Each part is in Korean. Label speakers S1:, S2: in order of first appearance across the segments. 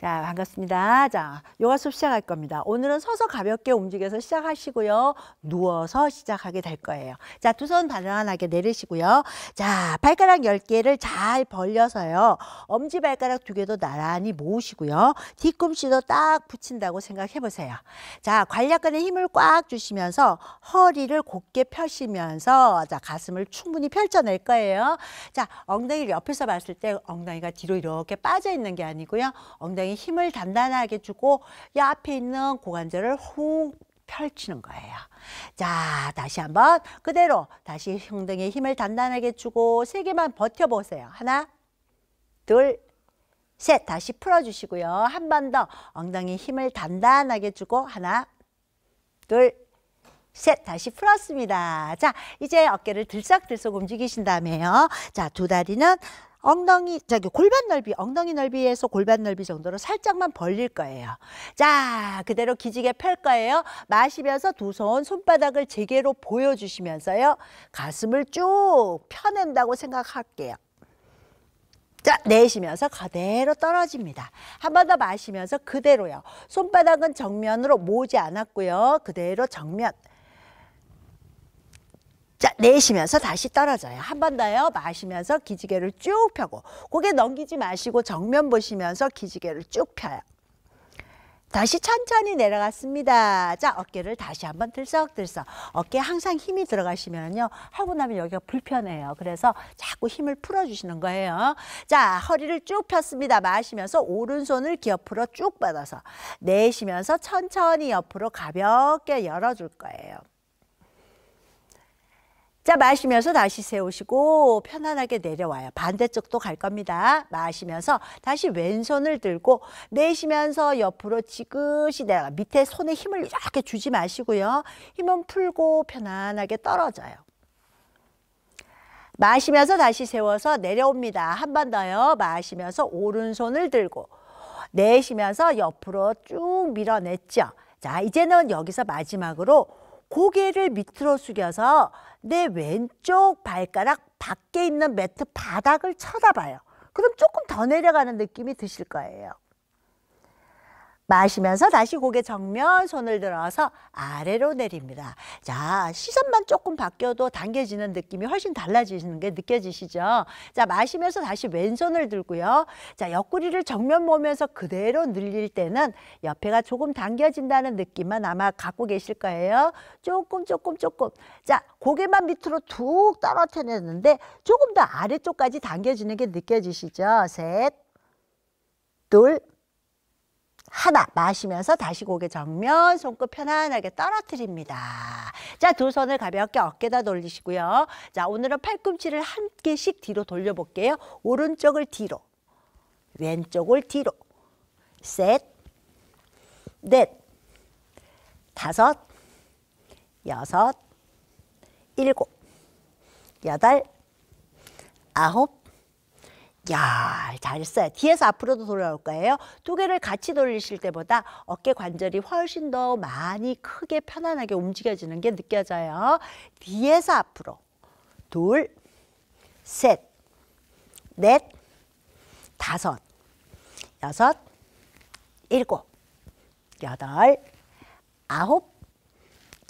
S1: 자, 반갑습니다. 자, 요가 수업 시작할 겁니다. 오늘은 서서 가볍게 움직여서 시작하시고요. 누워서 시작하게 될 거예요. 자, 두손 단단하게 내리시고요. 자, 발가락 열개를잘 벌려서요. 엄지발가락 두 개도 나란히 모으시고요. 뒤꿈치도 딱 붙인다고 생각해 보세요. 자, 관략근에 힘을 꽉 주시면서 허리를 곧게 펴시면서 자, 가슴을 충분히 펼쳐낼 거예요. 자, 엉덩이를 옆에서 봤을 때 엉덩이가 뒤로 이렇게 빠져 있는 게 아니고요. 엉덩이 굉장히 힘을 단단하게 주고 이 앞에 있는 고관절을 훅 펼치는 거예요. 자, 다시 한번 그대로 다시 흉등에 힘을 단단하게 주고 세 개만 버텨보세요. 하나, 둘, 셋. 다시 풀어주시고요. 한 번 더 엉덩이 힘을 단단하게 주고 하나, 둘, 셋 다시 풀었습니다. 자 이제 어깨를 들썩들썩 움직이신 다음에요. 자두 다리는 엉덩이 저기 골반 넓이 엉덩이 넓이에서 골반 넓이 정도로 살짝만 벌릴 거예요 자 그대로 기지개 펼 거예요 마시면서 두 손 손바닥을 제게로 보여주시면서요 가슴을 쭉 펴낸다고 생각할게요 자 내쉬면서 그대로 떨어집니다 한 번 더 마시면서 그대로요 손바닥은 정면으로 모으지 않았고요 그대로 정면 자, 내쉬면서 다시 떨어져요. 한 번 더요. 마시면서 기지개를 쭉 펴고 고개 넘기지 마시고 정면 보시면서 기지개를 쭉 펴요. 다시 천천히 내려갔습니다. 자, 어깨를 다시 한 번 들썩들썩. 어깨 항상 힘이 들어가시면요. 하고 나면 여기가 불편해요. 그래서 자꾸 힘을 풀어주시는 거예요. 자, 허리를 쭉 폈습니다. 마시면서 오른손을 옆으로 쭉 뻗어서 내쉬면서 천천히 옆으로 가볍게 열어줄 거예요. 자, 마시면서 다시 세우시고 편안하게 내려와요. 반대쪽도 갈 겁니다. 마시면서 다시 왼손을 들고 내쉬면서 옆으로 지그시 내려가. 밑에 손에 힘을 이렇게 주지 마시고요. 힘은 풀고 편안하게 떨어져요. 마시면서 다시 세워서 내려옵니다. 한 번 더요. 마시면서 오른손을 들고 내쉬면서 옆으로 쭉 밀어냈죠. 자, 이제는 여기서 마지막으로 고개를 밑으로 숙여서 내 왼쪽 발가락 밖에 있는 매트 바닥을 쳐다봐요. 그럼 조금 더 내려가는 느낌이 드실 거예요. 마시면서 다시 고개 정면 손을 들어서 아래로 내립니다. 자, 시선만 조금 바뀌어도 당겨지는 느낌이 훨씬 달라지는 게 느껴지시죠? 자, 마시면서 다시 왼손을 들고요. 자, 옆구리를 정면 보면서 그대로 늘릴 때는 옆에가 조금 당겨진다는 느낌만 아마 갖고 계실 거예요. 조금 조금 조금. 자, 고개만 밑으로 툭 떨어뜨렸는데 조금 더 아래쪽까지 당겨지는 게 느껴지시죠? 셋, 둘, 하나 마시면서 다시 고개 정면 손끝 편안하게 떨어뜨립니다. 자, 두 손을 가볍게 어깨다 돌리시고요. 자, 오늘은 팔꿈치를 한 개씩 뒤로 돌려볼게요. 오른쪽을 뒤로, 왼쪽을 뒤로, 셋, 넷, 다섯, 여섯, 일곱, 여덟, 아홉, 야, 잘했어요. 뒤에서 앞으로도 돌아올 거예요. 두 개를 같이 돌리실 때보다 어깨 관절이 훨씬 더 많이 크게 편안하게 움직여지는 게 느껴져요. 뒤에서 앞으로 둘, 셋, 넷, 다섯, 여섯, 일곱, 여덟, 아홉,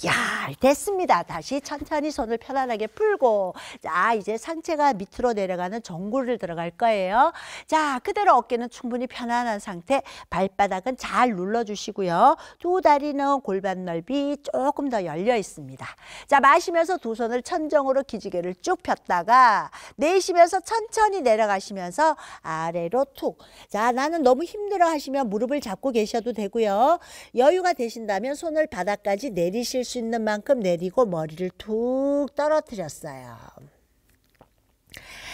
S1: 야 됐습니다. 다시 천천히 손을 편안하게 풀고 자 이제 상체가 밑으로 내려가는 정구를 들어갈 거예요. 자 그대로 어깨는 충분히 편안한 상태 발바닥은 잘 눌러주시고요. 두 다리는 골반 넓이 조금 더 열려 있습니다. 자 마시면서 두 손을 천정으로 기지개를 쭉 폈다가 내쉬면서 천천히 내려가시면서 아래로 툭. 자 나는 너무 힘들어 하시면 무릎을 잡고 계셔도 되고요. 여유가 되신다면 손을 바닥까지 내리실 수 있는 만큼 내리고 머리를 툭 떨어뜨렸어요.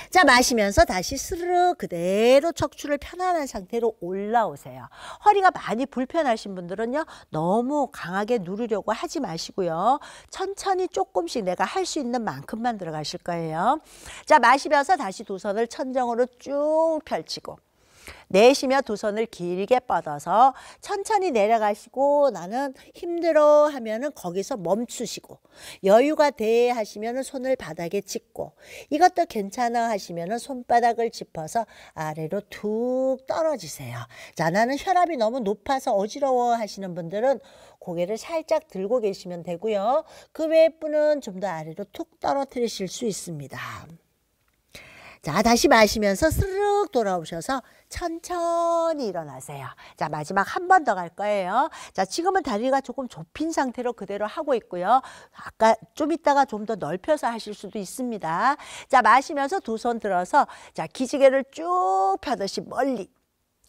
S1: 자 마시면서 다시 스르르 그대로 척추를 편안한 상태로 올라오세요. 허리가 많이 불편하신 분들은요. 너무 강하게 누르려고 하지 마시고요. 천천히 조금씩 내가 할 수 있는 만큼만 들어가실 거예요. 자 마시면서 다시 두 손을 천정으로 쭉 펼치고 내쉬며 두 손을 길게 뻗어서 천천히 내려가시고 나는 힘들어 하면은 거기서 멈추시고 여유가 돼 하시면은 손을 바닥에 짚고 이것도 괜찮아 하시면은 손바닥을 짚어서 아래로 툭 떨어지세요. 자, 나는 혈압이 너무 높아서 어지러워 하시는 분들은 고개를 살짝 들고 계시면 되고요. 그 외의 분은 좀 더 아래로 툭 떨어뜨리실 수 있습니다. 자, 다시 마시면서 스르륵 돌아오셔서 천천히 일어나세요. 자, 마지막 한 번 더 갈 거예요. 자, 지금은 다리가 조금 좁힌 상태로 그대로 하고 있고요. 아까 좀이따가좀 더 넓혀서 하실 수도 있습니다. 자, 마시면서 두 손 들어서 자, 기지개를 쭉 펴듯이 멀리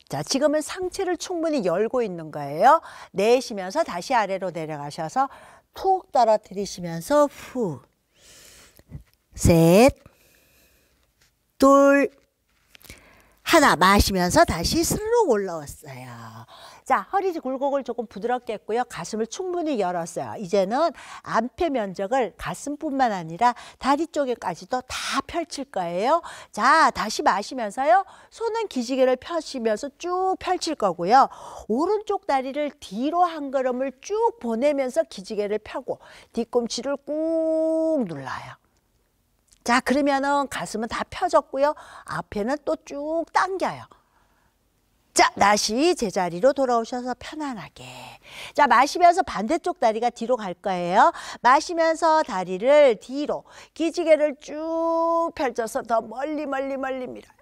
S1: 자, 지금은 상체를 충분히 열고 있는 거예요. 내쉬면서 다시 아래로 내려가셔서 툭 떨어뜨리시면서 후. 셋. 둘. 하나 마시면서 다시 슬로 올라왔어요. 자, 허리 굴곡을 조금 부드럽게 했고요. 가슴을 충분히 열었어요. 이제는 안폐 면적을 가슴뿐만 아니라 다리 쪽에까지도 다 펼칠 거예요. 자, 다시 마시면서요. 손은 기지개를 펴시면서 쭉 펼칠 거고요. 오른쪽 다리를 뒤로 한 걸음을 쭉 보내면서 기지개를 펴고 뒤꿈치를 꾹 눌러요. 자 그러면은 가슴은 다 펴졌고요. 앞에는 또 쭉 당겨요. 자 다시 제자리로 돌아오셔서 편안하게 자 마시면서 반대쪽 다리가 뒤로 갈 거예요 마시면서 다리를 뒤로 기지개를 쭉 펼쳐서 더 멀리 멀리 멀리 밀어요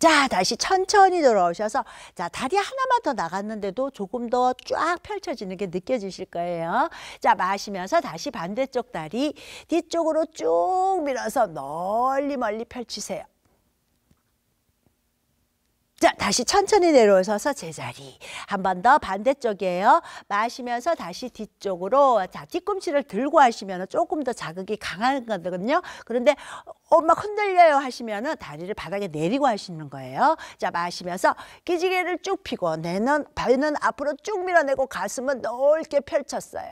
S1: 자 다시 천천히 돌아오셔서 자 다리 하나만 더 나갔는데도 조금 더 쫙 펼쳐지는 게 느껴지실 거예요. 자 마시면서 다시 반대쪽 다리 뒤쪽으로 쭉 밀어서 널리 멀리 펼치세요. 자, 다시 천천히 내려오셔서 제자리. 한 번 더 반대쪽이에요. 마시면서 다시 뒤쪽으로 자, 뒤꿈치를 들고 하시면 조금 더 자극이 강한 거거든요. 그런데 엄마 흔들려요 하시면은 다리를 바닥에 내리고 하시는 거예요. 자, 마시면서 기지개를 쭉 펴고 내는 발는 앞으로 쭉 밀어내고 가슴은 넓게 펼쳤어요.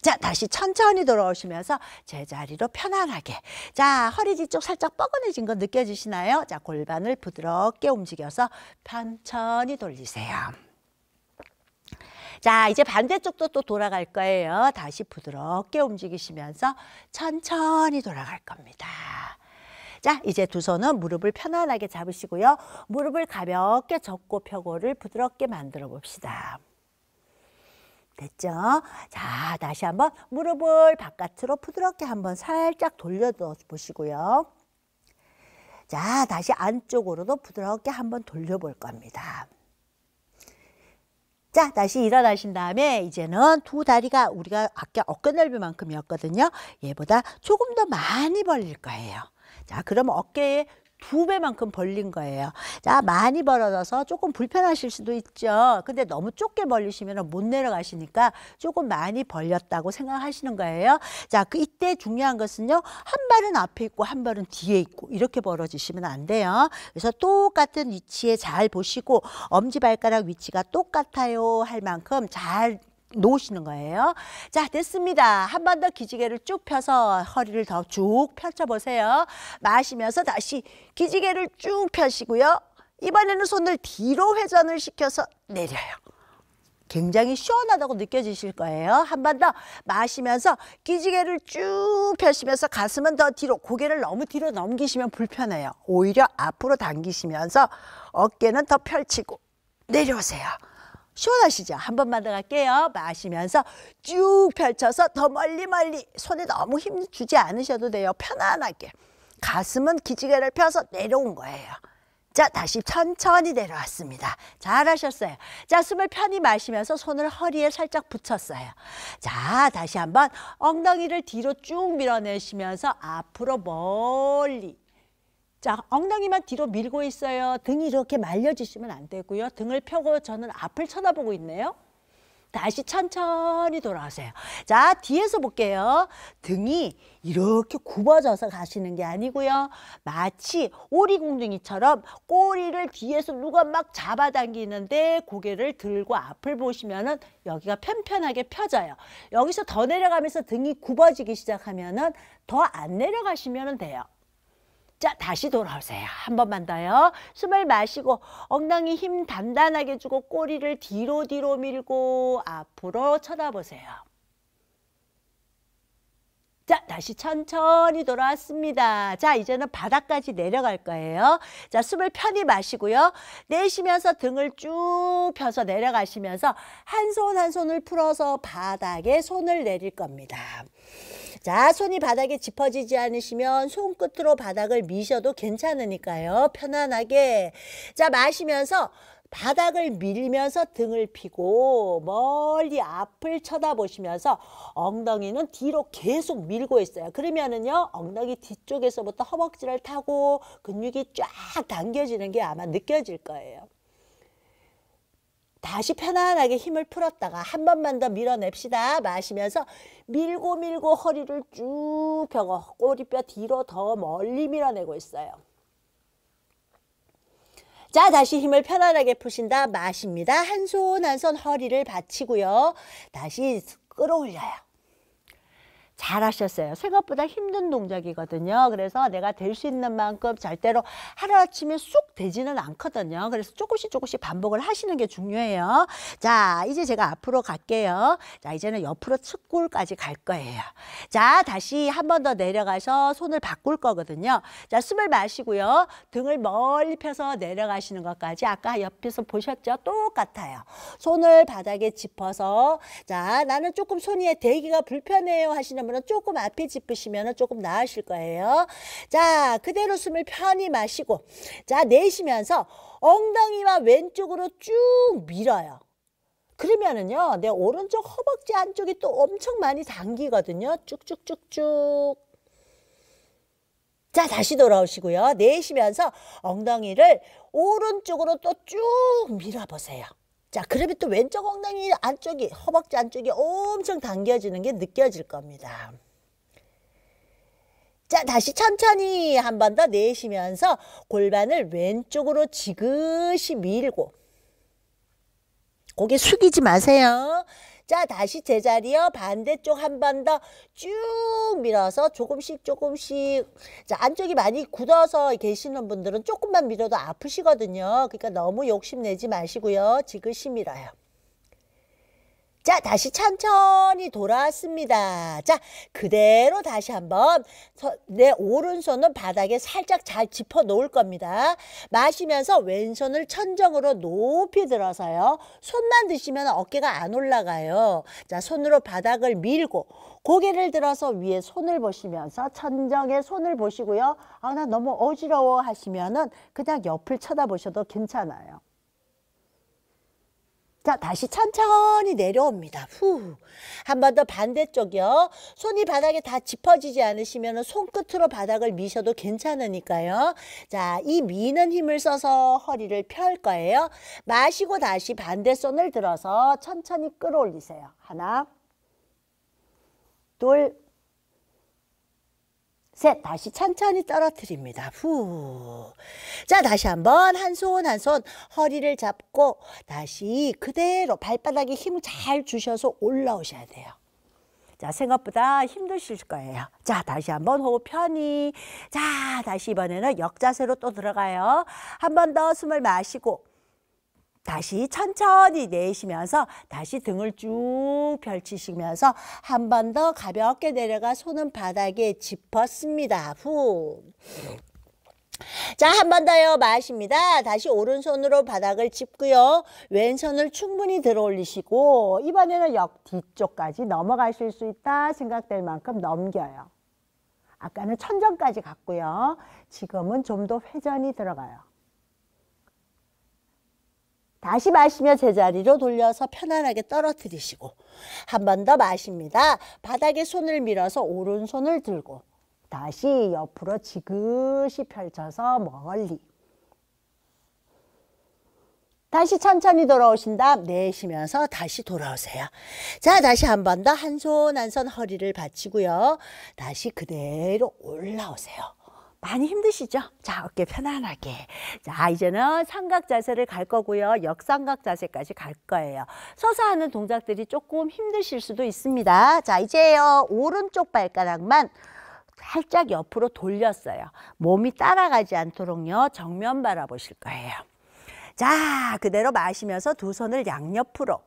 S1: 자, 다시 천천히 돌아오시면서 제자리로 편안하게. 자, 허리 뒤쪽 살짝 뻐근해진 거 느껴지시나요? 자, 골반을 부드럽게 움직여서 천천히 돌리세요. 자, 이제 반대쪽도 또 돌아갈 거예요. 다시 부드럽게 움직이시면서 천천히 돌아갈 겁니다. 자, 이제 두 손은 무릎을 편안하게 잡으시고요. 무릎을 가볍게 접고 펴고를 부드럽게 만들어 봅시다. 됐죠? 자, 다시 한번 무릎을 바깥으로 부드럽게 한번 살짝 돌려서 보시고요. 자, 다시 안쪽으로도 부드럽게 한번 돌려볼 겁니다. 자, 다시 일어나신 다음에 이제는 두 다리가 우리가 아까 어깨 넓이만큼이었거든요. 얘보다 조금 더 많이 벌릴 거예요. 자, 그럼 어깨에 두 배만큼 벌린 거예요. 자, 많이 벌어져서 조금 불편하실 수도 있죠. 근데 너무 좁게 벌리시면 못 내려가시니까 조금 많이 벌렸다고 생각하시는 거예요. 자, 그 이때 중요한 것은요. 한 발은 앞에 있고 한 발은 뒤에 있고 이렇게 벌어지시면 안 돼요. 그래서 똑같은 위치에 잘 보시고 엄지발가락 위치가 똑같아요 할 만큼 잘 놓으시는 거예요. 자, 됐습니다. 한 번 더 기지개를 쭉 펴서 허리를 더 쭉 펼쳐보세요. 마시면서 다시 기지개를 쭉 펴시고요. 이번에는 손을 뒤로 회전을 시켜서 내려요. 굉장히 시원하다고 느껴지실 거예요. 한 번 더 마시면서 기지개를 쭉 펴시면서 가슴은 더 뒤로 고개를 너무 뒤로 넘기시면 불편해요. 오히려 앞으로 당기시면서 어깨는 더 펼치고 내려오세요. 시원하시죠? 한 번만 더 갈게요. 마시면서 쭉 펼쳐서 더 멀리 멀리 손에 너무 힘 주지 않으셔도 돼요. 편안하게. 가슴은 기지개를 펴서 내려온 거예요. 자, 다시 천천히 내려왔습니다. 잘하셨어요. 자, 숨을 편히 마시면서 손을 허리에 살짝 붙였어요. 자, 다시 한번 엉덩이를 뒤로 쭉 밀어내시면서 앞으로 멀리 자 엉덩이만 뒤로 밀고 있어요. 등이 이렇게 말려지시면 안 되고요. 등을 펴고 저는 앞을 쳐다보고 있네요. 다시 천천히 돌아오세요. 자, 뒤에서 볼게요. 등이 이렇게 굽어져서 가시는 게 아니고요. 마치 오리공둥이처럼 꼬리를 뒤에서 누가 막 잡아당기는데 고개를 들고 앞을 보시면 은 여기가 편편하게 펴져요. 여기서 더 내려가면서 등이 굽어지기 시작하면 은더 안 내려가시면 돼요. 자, 다시 돌아오세요. 한 번만 더요. 숨을 마시고 엉덩이 힘 단단하게 주고 꼬리를 뒤로 뒤로 밀고 앞으로 쳐다보세요. 자, 다시 천천히 돌아왔습니다. 자, 이제는 바닥까지 내려갈 거예요. 자, 숨을 편히 마시고요. 내쉬면서 등을 쭉 펴서 내려가시면서 한 손한 한 손을 풀어서 바닥에 손을 내릴 겁니다. 자, 손이 바닥에 짚어지지 않으시면 손끝으로 바닥을 미셔도 괜찮으니까요. 편안하게. 자, 마시면서 바닥을 밀면서 등을 피고 멀리 앞을 쳐다보시면서 엉덩이는 뒤로 계속 밀고 있어요. 그러면은요, 엉덩이 뒤쪽에서부터 허벅지를 타고 근육이 쫙 당겨지는 게 아마 느껴질 거예요. 다시 편안하게 힘을 풀었다가 한 번만 더 밀어냅시다 마시면서 밀고 밀고 허리를 쭉 펴고 꼬리뼈 뒤로 더 멀리 밀어내고 있어요. 자 다시 힘을 편안하게 푸신다 마십니다. 한 손 한 손 허리를 받치고요. 다시 끌어올려요. 잘하셨어요. 생각보다 힘든 동작이거든요. 그래서 내가 될 수 있는 만큼 절대로 하루아침에 쑥 되지는 않거든요. 그래서 조금씩 조금씩 반복을 하시는 게 중요해요. 자, 이제 제가 앞으로 갈게요. 자, 이제는 옆으로 측골까지 갈 거예요. 자, 다시 한 번 더 내려가서 손을 바꿀 거거든요. 자, 숨을 마시고요. 등을 멀리 펴서 내려가시는 것까지 아까 옆에서 보셨죠? 똑같아요. 손을 바닥에 짚어서 자, 나는 조금 손 위에 대기가 불편해요 하시는 하시면 조금 앞에 짚으시면 조금 나으실 거예요. 자, 그대로 숨을 편히 마시고 자, 내쉬면서 엉덩이와 왼쪽으로 쭉 밀어요. 그러면은요, 내 오른쪽 허벅지 안쪽이 또 엄청 많이 당기거든요. 쭉쭉쭉쭉. 자, 다시 돌아오시고요. 내쉬면서 엉덩이를 오른쪽으로 또 쭉 밀어보세요. 자, 그러면 또 왼쪽 엉덩이 안쪽이, 허벅지 안쪽이 엄청 당겨지는 게 느껴질 겁니다. 자, 다시 천천히 한 번 더 내쉬면서 골반을 왼쪽으로 지그시 밀고 고개 숙이지 마세요. 자, 다시 제자리요. 반대쪽 한 번 더 쭉 밀어서 조금씩 조금씩 자, 안쪽이 많이 굳어서 계시는 분들은 조금만 밀어도 아프시거든요. 그러니까 너무 욕심내지 마시고요. 지그시 밀어요. 자, 다시 천천히 돌아왔습니다. 자, 그대로 다시 한번 내 오른손은 바닥에 살짝 잘 짚어 놓을 겁니다. 마시면서 왼손을 천정으로 높이 들어서요. 손만 드시면 어깨가 안 올라가요. 자, 손으로 바닥을 밀고 고개를 들어서 위에 손을 보시면서 천정에 손을 보시고요. 아, 나 너무 어지러워 하시면은 그냥 옆을 쳐다보셔도 괜찮아요. 자, 다시 천천히 내려옵니다. 후. 한 번 더 반대쪽이요. 손이 바닥에 다 짚어지지 않으시면 손끝으로 바닥을 미셔도 괜찮으니까요. 자, 이 미는 힘을 써서 허리를 펼 거예요. 마시고 다시 반대 손을 들어서 천천히 끌어올리세요. 하나, 둘, 셋 다시 천천히 떨어뜨립니다. 후. 자 다시 한번 한 손 한 손 허리를 잡고 다시 그대로 발바닥에 힘을 잘 주셔서 올라오셔야 돼요. 자 생각보다 힘드실 거예요. 자 다시 한번 호흡 편히 자 다시 이번에는 역자세로 또 들어가요. 한 번 더 숨을 마시고 다시 천천히 내쉬면서 다시 등을 쭉 펼치시면서 한 번 더 가볍게 내려가 손은 바닥에 짚었습니다. 후. 자, 한 번 더요. 마십니다. 다시 오른손으로 바닥을 짚고요. 왼손을 충분히 들어 올리시고 이번에는 역 뒤쪽까지 넘어가실 수 있다 생각될 만큼 넘겨요. 아까는 천정까지 갔고요. 지금은 좀 더 회전이 들어가요. 다시 마시며 제자리로 돌려서 편안하게 떨어뜨리시고 한 번 더 마십니다. 바닥에 손을 밀어서 오른손을 들고 다시 옆으로 지그시 펼쳐서 멀리 다시 천천히 돌아오신 다음 내쉬면서 다시 돌아오세요. 자, 다시 한 번 더 한 손 한 손 허리를 받치고요. 다시 그대로 올라오세요. 많이 힘드시죠? 자, 어깨 편안하게. 자, 이제는 삼각 자세를 갈 거고요. 역삼각 자세까지 갈 거예요. 서서 하는 동작들이 조금 힘드실 수도 있습니다. 자, 이제요. 오른쪽 발가락만 살짝 옆으로 돌렸어요. 몸이 따라가지 않도록요. 정면 바라보실 거예요. 자, 그대로 마시면서 두 손을 양옆으로.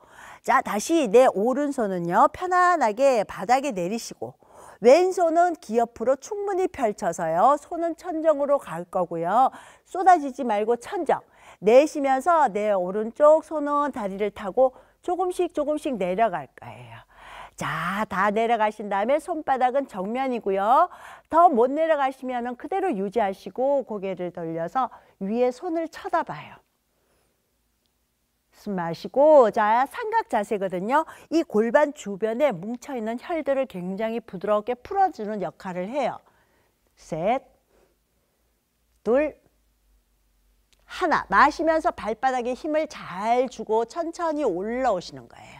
S1: 자, 다시 내 오른손은요. 편안하게 바닥에 내리시고 왼손은 기옆으로 충분히 펼쳐서요. 손은 천정으로 갈 거고요. 쏟아지지 말고 천정. 내쉬면서 내 오른쪽 손은 다리를 타고 조금씩 조금씩 내려갈 거예요. 자, 다 내려가신 다음에 손바닥은 정면이고요. 더 못 내려가시면 그대로 유지하시고 고개를 돌려서 위에 손을 쳐다봐요. 숨 마시고 자 삼각 자세거든요. 이 골반 주변에 뭉쳐 있는 혈들을 굉장히 부드럽게 풀어주는 역할을 해요. 셋, 둘, 하나 마시면서 발바닥에 힘을 잘 주고 천천히 올라오시는 거예요.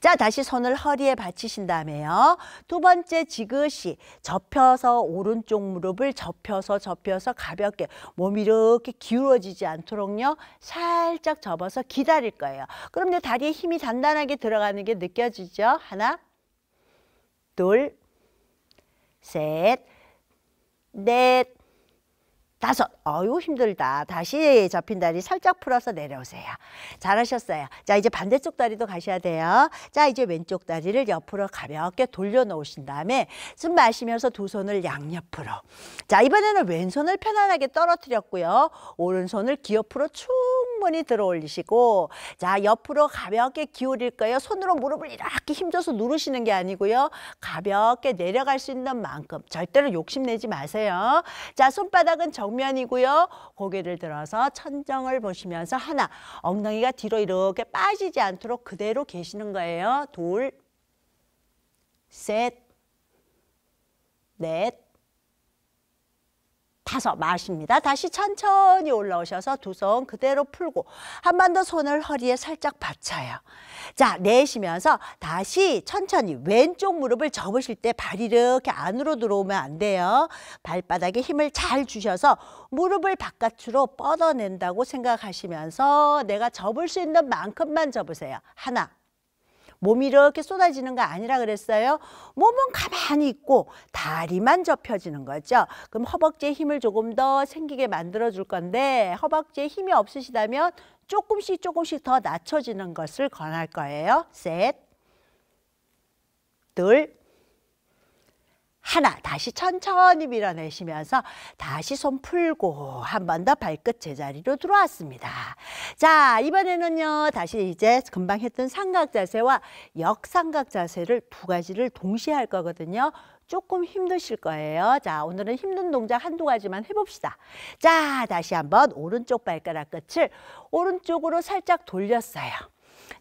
S1: 자, 다시 손을 허리에 받치신 다음에요. 두 번째 지그시 접혀서 오른쪽 무릎을 접혀서 접혀서 가볍게 몸이 이렇게 기울어지지 않도록요. 살짝 접어서 기다릴 거예요. 그럼 내 다리에 힘이 단단하게 들어가는 게 느껴지죠? 하나, 둘, 셋, 넷, 다섯. 어유 힘들다. 다시 접힌 다리 살짝 풀어서 내려오세요. 잘하셨어요. 자, 이제 반대쪽 다리도 가셔야 돼요. 자, 이제 왼쪽 다리를 옆으로 가볍게 돌려 놓으신 다음에 숨 마시면서 두 손을 양옆으로. 자, 이번에는 왼손을 편안하게 떨어뜨렸고요. 오른손을 기옆으로 쭉 충분히 들어 올리시고 자 옆으로 가볍게 기울일 거예요. 손으로 무릎을 이렇게 힘줘서 누르시는 게 아니고요. 가볍게 내려갈 수 있는 만큼 절대로 욕심내지 마세요. 자 손바닥은 정면이고요. 고개를 들어서 천정을 보시면서 하나 엉덩이가 뒤로 이렇게 빠지지 않도록 그대로 계시는 거예요. 둘, 셋, 넷, 다섯 마십니다. 다시 천천히 올라오셔서 두 손 그대로 풀고 한 번 더 손을 허리에 살짝 받쳐요. 자 내쉬면서 다시 천천히 왼쪽 무릎을 접으실 때 발이 이렇게 안으로 들어오면 안 돼요. 발바닥에 힘을 잘 주셔서 무릎을 바깥으로 뻗어낸다고 생각하시면서 내가 접을 수 있는 만큼만 접으세요. 하나 몸이 이렇게 쏟아지는 거 아니라 그랬어요. 몸은 가만히 있고 다리만 접혀지는 거죠. 그럼 허벅지에 힘을 조금 더 생기게 만들어 줄 건데 허벅지에 힘이 없으시다면 조금씩 조금씩 더 낮춰지는 것을 권할 거예요. 셋, 둘, 하나 다시 천천히 밀어내시면서 다시 손 풀고 한 번 더 발끝 제자리로 들어왔습니다. 자 이번에는요 다시 이제 금방 했던 삼각 자세와 역삼각 자세를 두 가지를 동시에 할 거거든요. 조금 힘드실 거예요. 자, 오늘은 힘든 동작 한두 가지만 해봅시다. 자, 다시 한번 오른쪽 발가락 끝을 오른쪽으로 살짝 돌렸어요.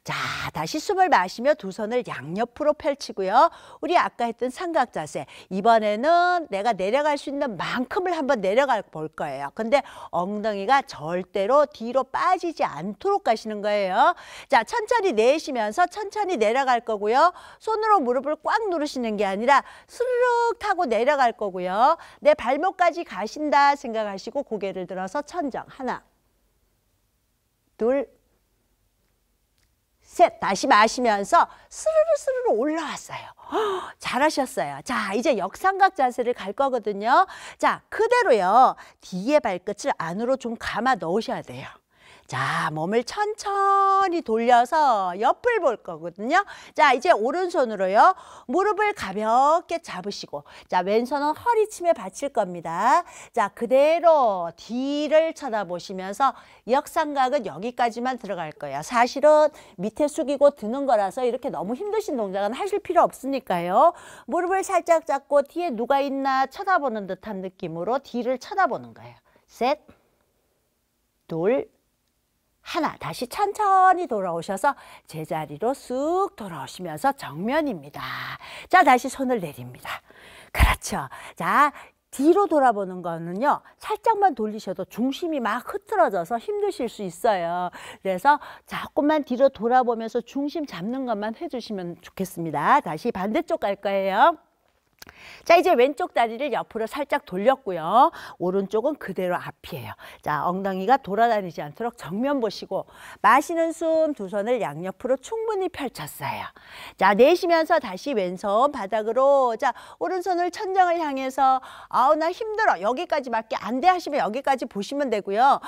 S1: 자, 다시 숨을 마시며 두 손을 양옆으로 펼치고요. 우리 아까 했던 삼각 자세. 이번에는 내가 내려갈 수 있는 만큼을 한번 내려가 볼 거예요. 근데 엉덩이가 절대로 뒤로 빠지지 않도록 가시는 거예요. 자, 천천히 내쉬면서 천천히 내려갈 거고요. 손으로 무릎을 꽉 누르시는 게 아니라 스르륵 타고 내려갈 거고요. 내 발목까지 가신다 생각하시고 고개를 들어서 천정. 하나, 둘, 셋 다시 마시면서 스르르 스르르 올라왔어요. 허, 잘하셨어요. 자 이제 역삼각 자세를 갈 거거든요. 자 그대로요. 뒤에 발끝을 안으로 좀 감아 넣으셔야 돼요. 자, 몸을 천천히 돌려서 옆을 볼 거거든요. 자, 이제 오른손으로요. 무릎을 가볍게 잡으시고 자, 왼손은 허리춤에 받칠 겁니다. 자, 그대로 뒤를 쳐다보시면서 역삼각은 여기까지만 들어갈 거예요. 사실은 밑에 숙이고 드는 거라서 이렇게 너무 힘드신 동작은 하실 필요 없으니까요. 무릎을 살짝 잡고 뒤에 누가 있나 쳐다보는 듯한 느낌으로 뒤를 쳐다보는 거예요. 셋, 둘, 하나 다시 천천히 돌아오셔서 제자리로 쑥 돌아오시면서 정면입니다. 자 다시 손을 내립니다. 그렇죠. 자 뒤로 돌아보는 거는요 살짝만 돌리셔도 중심이 막 흐트러져서 힘드실 수 있어요 그래서 조금만 뒤로 돌아보면서 중심 잡는 것만 해주시면 좋겠습니다 다시 반대쪽 갈 거예요 자 이제 왼쪽 다리를 옆으로 살짝 돌렸고요. 오른쪽은 그대로 앞이에요. 자 엉덩이가 돌아다니지 않도록 정면 보시고 마시는 숨 두 손을 양옆으로 충분히 펼쳤어요. 자 내쉬면서 다시 왼손 바닥으로 자 오른손을 천장을 향해서 아우 나 힘들어 여기까지밖에 안돼 하시면 여기까지 보시면 되고요.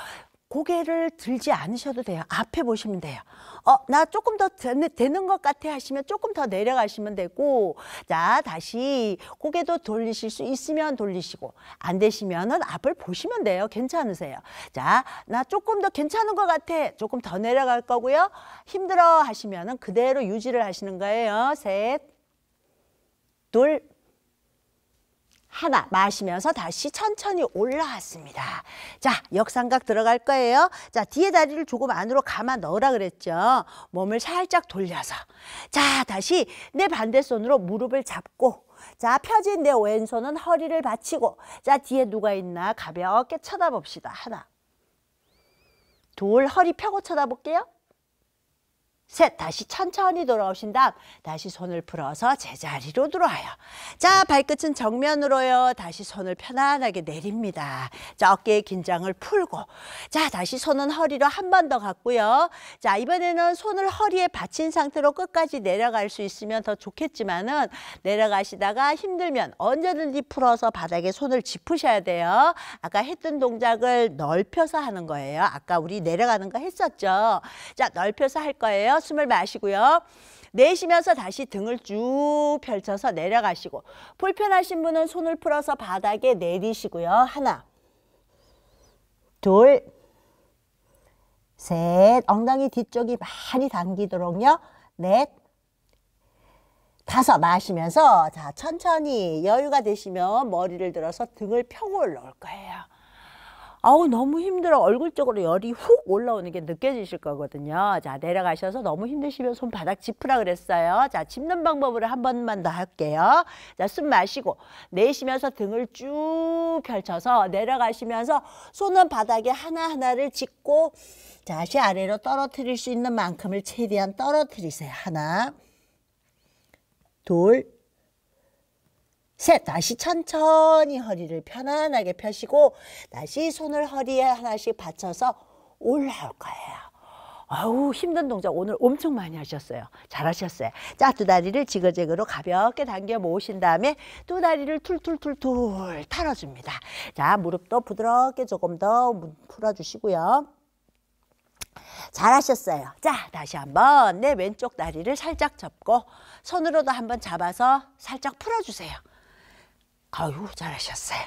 S1: 고개를 들지 않으셔도 돼요. 앞에 보시면 돼요. 어, 나 조금 더 되는, 되는 것 같아 하시면 조금 더 내려가시면 되고, 자, 다시 고개도 돌리실 수 있으면 돌리시고, 안 되시면은 앞을 보시면 돼요. 괜찮으세요. 자, 나 조금 더 괜찮은 것 같아. 조금 더 내려갈 거고요. 힘들어 하시면은 그대로 유지를 하시는 거예요. 셋, 둘, 하나 마시면서 다시 천천히 올라왔습니다. 자, 역삼각 들어갈 거예요. 자, 뒤에 다리를 조금 안으로 감아 넣으라 그랬죠. 몸을 살짝 돌려서. 자, 다시 내 반대손으로 무릎을 잡고 자, 펴진 내 왼손은 허리를 받치고 자, 뒤에 누가 있나 가볍게 쳐다봅시다. 하나. 돌 허리 펴고 쳐다볼게요. 셋 다시 천천히 돌아오신 다음 다시 손을 풀어서 제자리로 들어와요. 자 발끝은 정면으로요. 다시 손을 편안하게 내립니다. 자 어깨의 긴장을 풀고 자 다시 손은 허리로 한 번 더 갔고요. 자 이번에는 손을 허리에 받친 상태로 끝까지 내려갈 수 있으면 더 좋겠지만은 내려가시다가 힘들면 언제든지 풀어서 바닥에 손을 짚으셔야 돼요. 아까 했던 동작을 넓혀서 하는 거예요. 아까 우리 내려가는 거 했었죠. 자 넓혀서 할 거예요. 숨을 마시고요. 내쉬면서 다시 등을 쭉 펼쳐서 내려가시고 불편하신 분은 손을 풀어서 바닥에 내리시고요. 하나, 둘, 셋, 엉덩이 뒤쪽이 많이 당기도록요. 넷, 다섯 마시면서 자 천천히 여유가 되시면 머리를 들어서 등을 펴고 올라올 거예요. 아우 너무 힘들어 얼굴 쪽으로 열이 훅 올라오는 게 느껴지실 거거든요. 자 내려가셔서 너무 힘드시면 손바닥 짚으라 그랬어요. 자 짚는 방법으로 한 번만 더 할게요. 자 숨 마시고 내쉬면서 등을 쭉 펼쳐서 내려가시면서 손은 바닥에 하나하나를 짚고 자시 아래로 떨어뜨릴 수 있는 만큼을 최대한 떨어뜨리세요. 하나 둘 셋, 다시 천천히 허리를 편안하게 펴시고 다시 손을 허리에 하나씩 받쳐서 올라올 거예요. 아우 힘든 동작 오늘 엄청 많이 하셨어요. 잘하셨어요. 자두 다리를 지그재그로 가볍게 당겨 모으신 다음에 두 다리를 툴툴툴툴 털어줍니다. 자 무릎도 부드럽게 조금 더 풀어주시고요. 잘하셨어요. 자 다시 한 번 내 왼쪽 다리를 살짝 접고 손으로도 한번 잡아서 살짝 풀어주세요. 아유 잘하셨어요.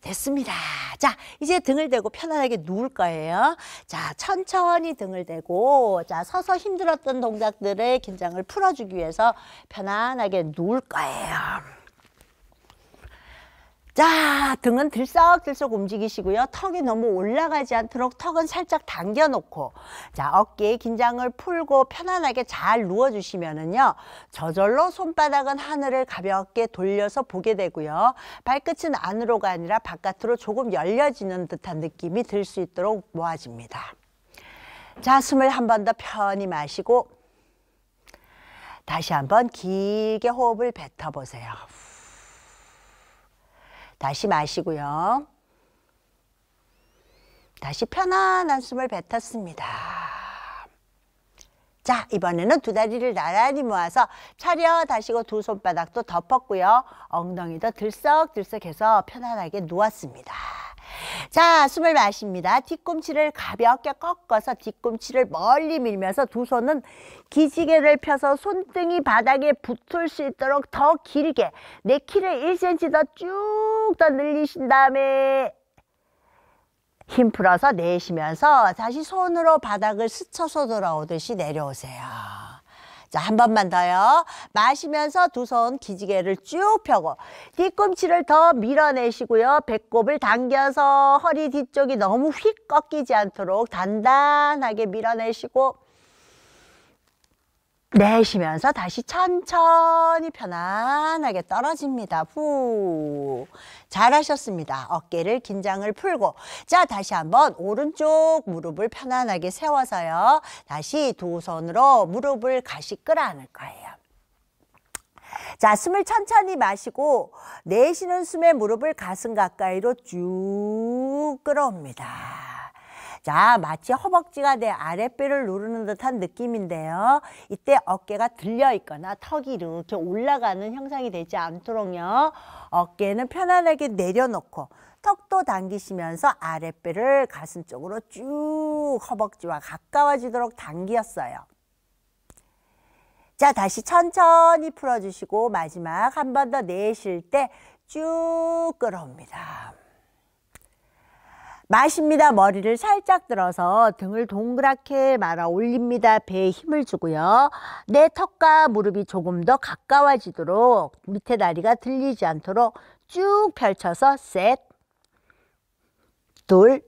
S1: 됐습니다. 자, 이제 등을 대고 편안하게 누울 거예요. 자, 천천히 등을 대고, 자, 서서 힘들었던 동작들의 긴장을 풀어주기 위해서 편안하게 누울 거예요. 자 등은 들썩들썩 움직이시고요. 턱이 너무 올라가지 않도록 턱은 살짝 당겨놓고 자 어깨의 긴장을 풀고 편안하게 잘 누워주시면은요. 저절로 손바닥은 하늘을 가볍게 돌려서 보게 되고요. 발끝은 안으로가 아니라 바깥으로 조금 열려지는 듯한 느낌이 들 수 있도록 모아집니다. 자 숨을 한 번 더 편히 마시고 다시 한 번 길게 호흡을 뱉어보세요. 다시 마시고요. 다시 편안한 숨을 뱉었습니다. 자, 이번에는 두 다리를 나란히 모아서 차려 다시고 두 손바닥도 덮었고요. 엉덩이도 들썩들썩해서 편안하게 누웠습니다. 자, 숨을 마십니다. 뒤꿈치를 가볍게 꺾어서 뒤꿈치를 멀리 밀면서 두 손은 기지개를 펴서 손등이 바닥에 붙을 수 있도록 더 길게 내 키를 1cm 더 쭉 더 늘리신 다음에 힘 풀어서 내쉬면서 다시 손으로 바닥을 스쳐서 돌아오듯이 내려오세요. 자, 한 번만 더요. 마시면서 두 손 기지개를 쭉 펴고 뒤꿈치를 더 밀어내시고요. 배꼽을 당겨서 허리 뒤쪽이 너무 휙 꺾이지 않도록 단단하게 밀어내시고 내쉬면서 다시 천천히 편안하게 떨어집니다. 후. 잘하셨습니다. 어깨를 긴장을 풀고. 자, 다시 한번 오른쪽 무릎을 편안하게 세워서요. 다시 두 손으로 무릎을 가시 끌어안을 거예요. 자, 숨을 천천히 마시고 내쉬는 숨에 무릎을 가슴 가까이로 쭉 끌어옵니다. 자, 마치 허벅지가 내 아랫배를 누르는 듯한 느낌인데요. 이때 어깨가 들려 있거나 턱이 이렇게 올라가는 형상이 되지 않도록요. 어깨는 편안하게 내려놓고 턱도 당기시면서 아랫배를 가슴 쪽으로 쭉 허벅지와 가까워지도록 당기었어요. 자, 다시 천천히 풀어주시고 마지막 한 번 더 내쉴 때 쭉 끌어옵니다. 마십니다. 머리를 살짝 들어서 등을 동그랗게 말아 올립니다. 배에 힘을 주고요. 내 턱과 무릎이 조금 더 가까워지도록 밑에 다리가 들리지 않도록 쭉 펼쳐서 셋, 둘,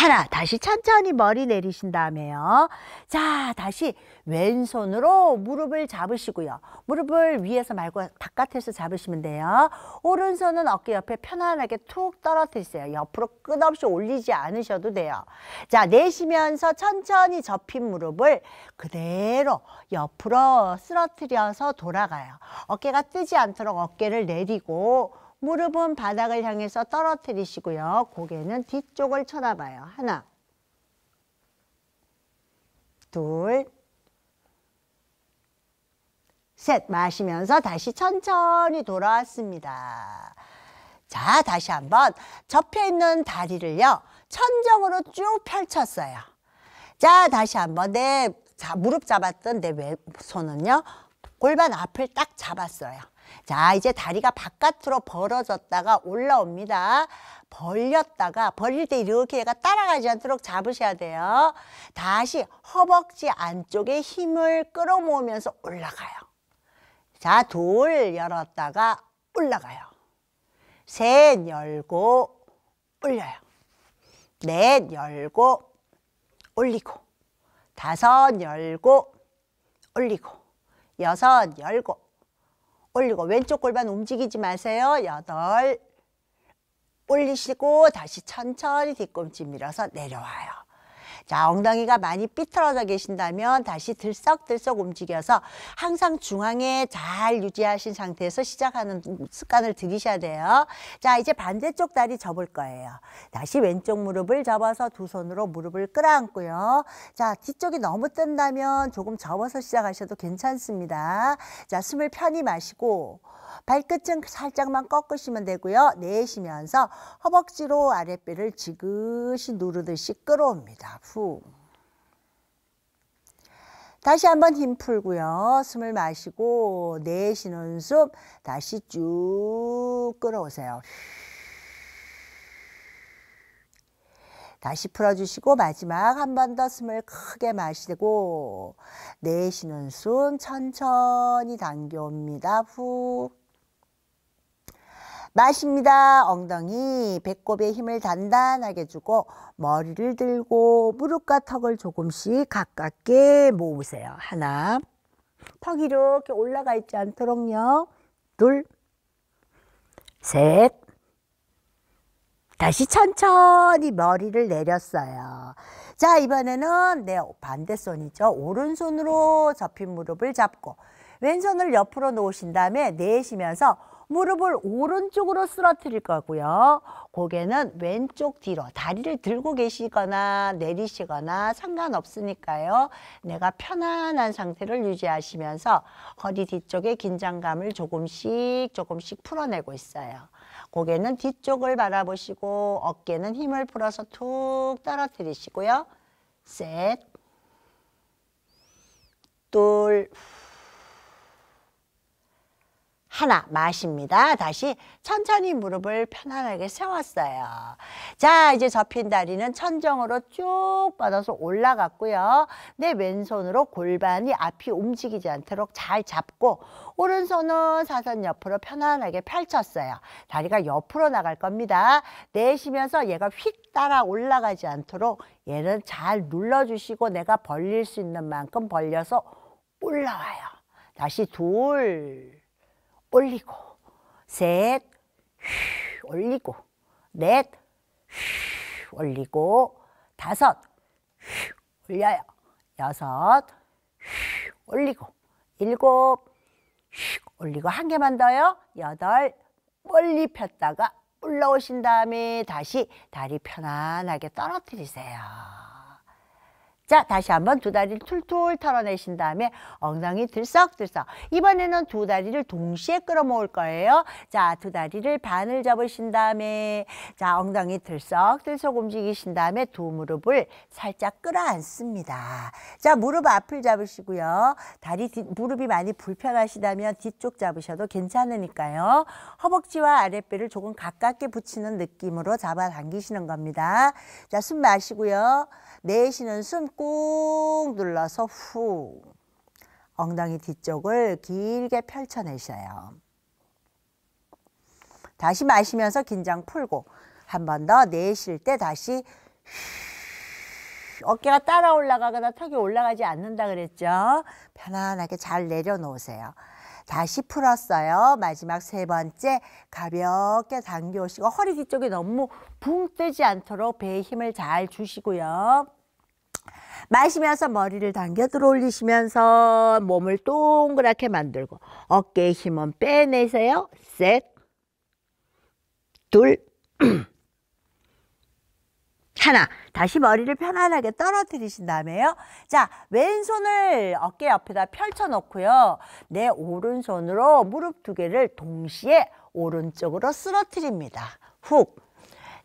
S1: 하나 다시 천천히 머리 내리신 다음에요. 자 다시 왼손으로 무릎을 잡으시고요. 무릎을 위에서 말고 바깥에서 잡으시면 돼요. 오른손은 어깨 옆에 편안하게 툭 떨어뜨리세요. 옆으로 끝없이 올리지 않으셔도 돼요. 자 내쉬면서 천천히 접힌 무릎을 그대로 옆으로 쓰러뜨려서 돌아가요. 어깨가 뜨지 않도록 어깨를 내리고 무릎은 바닥을 향해서 떨어뜨리시고요. 고개는 뒤쪽을 쳐다봐요. 하나, 둘, 셋 마시면서 다시 천천히 돌아왔습니다. 자, 다시 한번 접혀있는 다리를요. 천정으로 쭉 펼쳤어요. 자, 다시 한번 내 자, 무릎 잡았던 내 왼손은요. 골반 앞을 딱 잡았어요. 자 이제 다리가 바깥으로 벌어졌다가 올라옵니다. 벌렸다가 벌릴 때 이렇게 얘가 따라가지 않도록 잡으셔야 돼요. 다시 허벅지 안쪽에 힘을 끌어모으면서 올라가요. 자, 둘 열었다가 올라가요. 셋 열고 올려요. 넷 열고 올리고 다섯 열고 올리고 여섯 열고 올리고 왼쪽 골반 움직이지 마세요. 여덟 올리시고 다시 천천히 뒤꿈치 밀어서 내려와요. 자, 엉덩이가 많이 삐뚤어져 계신다면 다시 들썩들썩 움직여서 항상 중앙에 잘 유지하신 상태에서 시작하는 습관을 들이셔야 돼요. 자, 이제 반대쪽 다리 접을 거예요. 다시 왼쪽 무릎을 접어서 두 손으로 무릎을 끌어안고요. 자, 뒤쪽이 너무 뜬다면 조금 접어서 시작하셔도 괜찮습니다. 자, 숨을 편히 마시고 발끝은 살짝만 꺾으시면 되고요. 내쉬면서 허벅지로 아랫배를 지그시 누르듯이 끌어옵니다. 후. 후 다시 한번 힘 풀고요. 숨을 마시고 내쉬는 숨 다시 쭉 끌어오세요. 다시 풀어주시고 마지막 한 번 더 숨을 크게 마시고 내쉬는 숨 천천히 당겨옵니다. 후 마십니다. 엉덩이, 배꼽에 힘을 단단하게 주고 머리를 들고 무릎과 턱을 조금씩 가깝게 모으세요. 하나, 턱이 이렇게 올라가 있지 않도록요. 둘, 셋, 다시 천천히 머리를 내렸어요. 자, 이번에는 내 네, 반대손이죠. 오른손으로 접힌 무릎을 잡고 왼손을 옆으로 놓으신 다음에 내쉬면서 무릎을 오른쪽으로 쓰러뜨릴 거고요. 고개는 왼쪽 뒤로 다리를 들고 계시거나 내리시거나 상관없으니까요. 내가 편안한 상태를 유지하시면서 허리 뒤쪽의 긴장감을 조금씩 조금씩 풀어내고 있어요. 고개는 뒤쪽을 바라보시고 어깨는 힘을 풀어서 툭 떨어뜨리시고요. 셋, 둘, 후. 하나 마십니다. 다시 천천히 무릎을 편안하게 세웠어요. 자 이제 접힌 다리는 천정으로 쭉 뻗어서 올라갔고요. 내 왼손으로 골반이 앞이 움직이지 않도록 잘 잡고 오른손은 사선 옆으로 편안하게 펼쳤어요. 다리가 옆으로 나갈 겁니다. 내쉬면서 얘가 휙 따라 올라가지 않도록 얘는 잘 눌러주시고 내가 벌릴 수 있는 만큼 벌려서 올라와요. 다시 둘 올리고 셋 휘, 올리고 넷 휘, 올리고 다섯 휘, 올려요 여섯 휘, 올리고 일곱 휘, 올리고 한 개만 더요 여덟 멀리 폈다가 올라오신 다음에 다시 다리 편안하게 떨어뜨리세요. 자 다시 한번 두 다리를 툴툴 털어내신 다음에 엉덩이 들썩들썩 이번에는 두 다리를 동시에 끌어모을 거예요 자 두 다리를 반을 잡으신 다음에 자 엉덩이 들썩들썩 움직이신 다음에 두 무릎을 살짝 끌어안습니다 자 무릎 앞을 잡으시고요 다리 뒷, 무릎이 많이 불편하시다면 뒤쪽 잡으셔도 괜찮으니까요 허벅지와 아랫배를 조금 가깝게 붙이는 느낌으로 잡아당기시는 겁니다 자 숨 마시고요 내쉬는 숨꾹 눌러서 후 엉덩이 뒤쪽을 길게 펼쳐내셔요. 다시 마시면서 긴장 풀고 한 번 더 내쉴 때 다시 어깨가 따라 올라가거나 턱이 올라가지 않는다 그랬죠. 편안하게 잘 내려놓으세요. 다시 풀었어요. 마지막 세 번째 가볍게 당겨오시고 허리 뒤쪽이 너무 붕 뜨지 않도록 배에 힘을 잘 주시고요. 마시면서 머리를 당겨 들어올리시면서 몸을 동그랗게 만들고 어깨에 힘은 빼내세요. 셋, 둘, 하나. 다시 머리를 편안하게 떨어뜨리신 다음에요. 자, 왼손을 어깨 옆에다 펼쳐놓고요. 내 오른손으로 무릎 두 개를 동시에 오른쪽으로 쓰러뜨립니다. 훅.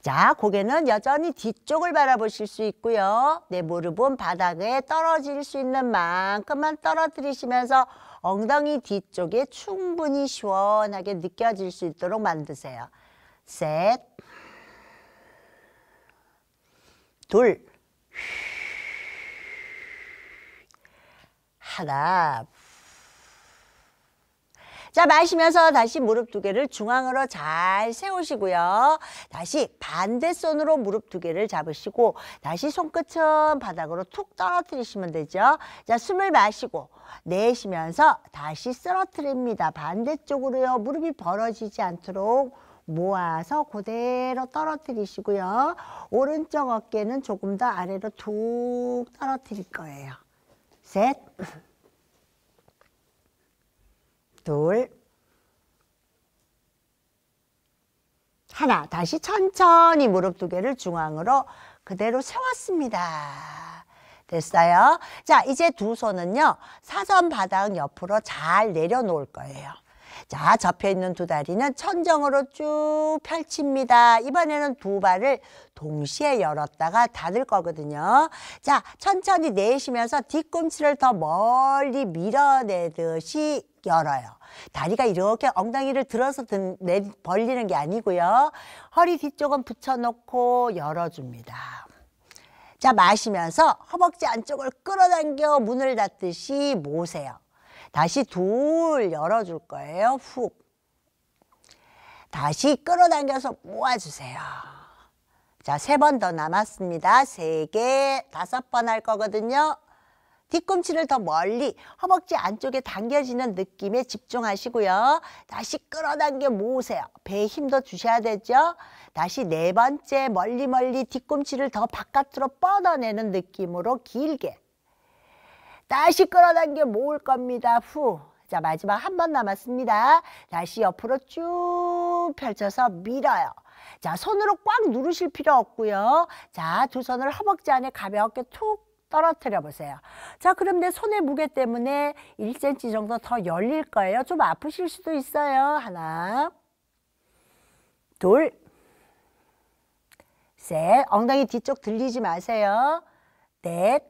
S1: 자, 고개는 여전히 뒤쪽을 바라보실 수 있고요. 내 무릎은 바닥에 떨어질 수 있는 만큼만 떨어뜨리시면서 엉덩이 뒤쪽에 충분히 시원하게 느껴질 수 있도록 만드세요. 셋, 둘, 하나, 자, 마시면서 다시 무릎 두 개를 중앙으로 잘 세우시고요. 다시 반대 손으로 무릎 두 개를 잡으시고 다시 손끝은 바닥으로 툭 떨어뜨리시면 되죠. 자, 숨을 마시고 내쉬면서 다시 쓰러뜨립니다. 반대쪽으로요. 무릎이 벌어지지 않도록 모아서 그대로 떨어뜨리시고요. 오른쪽 어깨는 조금 더 아래로 툭 떨어뜨릴 거예요. 셋. 둘, 하나. 다시 천천히 무릎 두 개를 중앙으로 그대로 세웠습니다. 됐어요? 자, 이제 두 손은요, 사선 바닥 옆으로 잘 내려놓을 거예요. 자, 접혀 있는 두 다리는 천정으로 쭉 펼칩니다. 이번에는 두 발을 동시에 열었다가 닫을 거거든요. 자, 천천히 내쉬면서 뒤꿈치를 더 멀리 밀어내듯이 열어요. 다리가 이렇게 엉덩이를 들어서 든, 내, 벌리는 게 아니고요. 허리 뒤쪽은 붙여놓고 열어줍니다. 자, 마시면서 허벅지 안쪽을 끌어당겨 문을 닫듯이 모세요. 다시 둘 열어줄 거예요. 훅. 다시 끌어당겨서 모아주세요. 자, 세 번 더 남았습니다. 세 개, 다섯 번 할 거거든요. 뒤꿈치를 더 멀리 허벅지 안쪽에 당겨지는 느낌에 집중하시고요. 다시 끌어당겨 모으세요. 배 힘도 주셔야 되죠. 다시 네 번째 멀리 멀리 뒤꿈치를 더 바깥으로 뻗어내는 느낌으로 길게 다시 끌어당겨 모을 겁니다. 후. 자, 마지막 한 번 남았습니다. 다시 옆으로 쭉 펼쳐서 밀어요. 자, 손으로 꽉 누르실 필요 없고요. 자, 두 손을 허벅지 안에 가볍게 툭 떨어뜨려 보세요. 자, 그럼 내 손의 무게 때문에 1cm 정도 더 열릴 거예요. 좀 아프실 수도 있어요. 하나, 둘, 셋. 엉덩이 뒤쪽 들리지 마세요. 넷,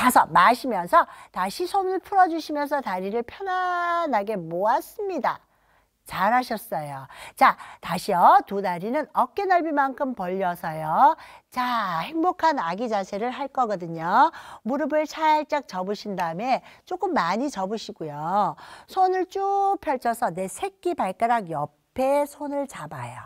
S1: 다섯 마시면서 다시 손을 풀어주시면서 다리를 편안하게 모았습니다. 잘하셨어요. 자, 다시요. 두 다리는 어깨 넓이만큼 벌려서요. 자, 행복한 아기 자세를 할 거거든요. 무릎을 살짝 접으신 다음에 조금 많이 접으시고요. 손을 쭉 펼쳐서 내 새끼 발가락 옆에 손을 잡아요.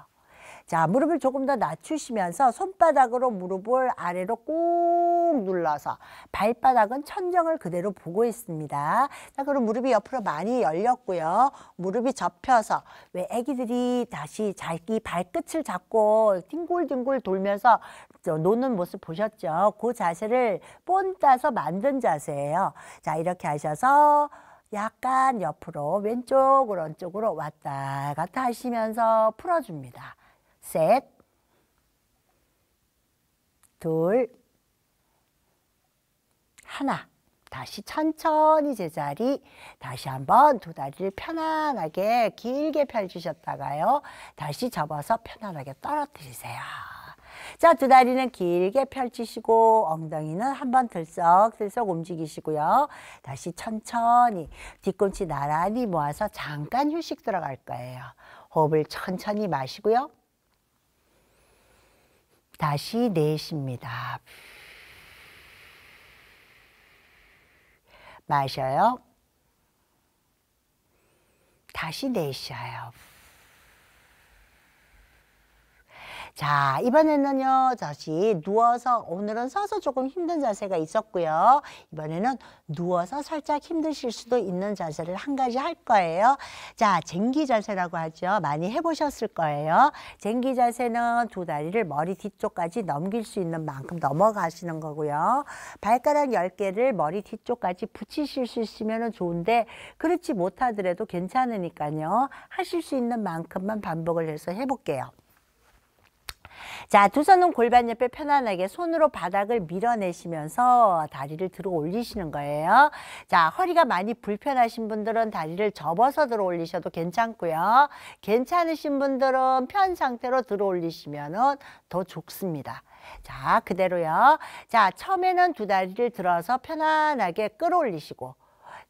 S1: 자, 무릎을 조금 더 낮추시면서 손바닥으로 무릎을 아래로 꾹 눌러서 발바닥은 천정을 그대로 보고 있습니다. 자, 그럼 무릎이 옆으로 많이 열렸고요. 무릎이 접혀서 왜 아기들이 다시 자기 발끝을 잡고 뒹굴뒹굴 돌면서 노는 모습 보셨죠? 그 자세를 본 따서 만든 자세예요. 자, 이렇게 하셔서 약간 옆으로 왼쪽 오른쪽으로 왔다 갔다 하시면서 풀어줍니다. 셋, 둘, 하나. 다시 천천히 제자리 다시 한번 두 다리를 편안하게 길게 펼치셨다가요. 다시 접어서 편안하게 떨어뜨리세요. 자, 두 다리는 길게 펼치시고 엉덩이는 한번 들썩들썩 움직이시고요. 다시 천천히 뒤꿈치 나란히 모아서 잠깐 휴식 들어갈 거예요. 호흡을 천천히 마시고요. 다시 내쉽니다. 마셔요. 다시 내쉬어요. 자, 이번에는요, 다시 누워서, 오늘은 서서 조금 힘든 자세가 있었고요. 이번에는 누워서 살짝 힘드실 수도 있는 자세를 한 가지 할 거예요. 자, 쟁기 자세라고 하죠. 많이 해보셨을 거예요. 쟁기 자세는 두 다리를 머리 뒤쪽까지 넘길 수 있는 만큼 넘어가시는 거고요. 발가락 1 0개를 머리 뒤쪽까지 붙이실 수 있으면 좋은데, 그렇지 못하더라도 괜찮으니까요. 하실 수 있는 만큼만 반복을 해서 해볼게요. 자, 두 손은 골반 옆에 편안하게 손으로 바닥을 밀어내시면서 다리를 들어 올리시는 거예요. 자, 허리가 많이 불편하신 분들은 다리를 접어서 들어 올리셔도 괜찮고요. 괜찮으신 분들은 편 상태로 들어 올리시면 더 좋습니다. 자, 그대로요. 자, 처음에는 두 다리를 들어서 편안하게 끌어올리시고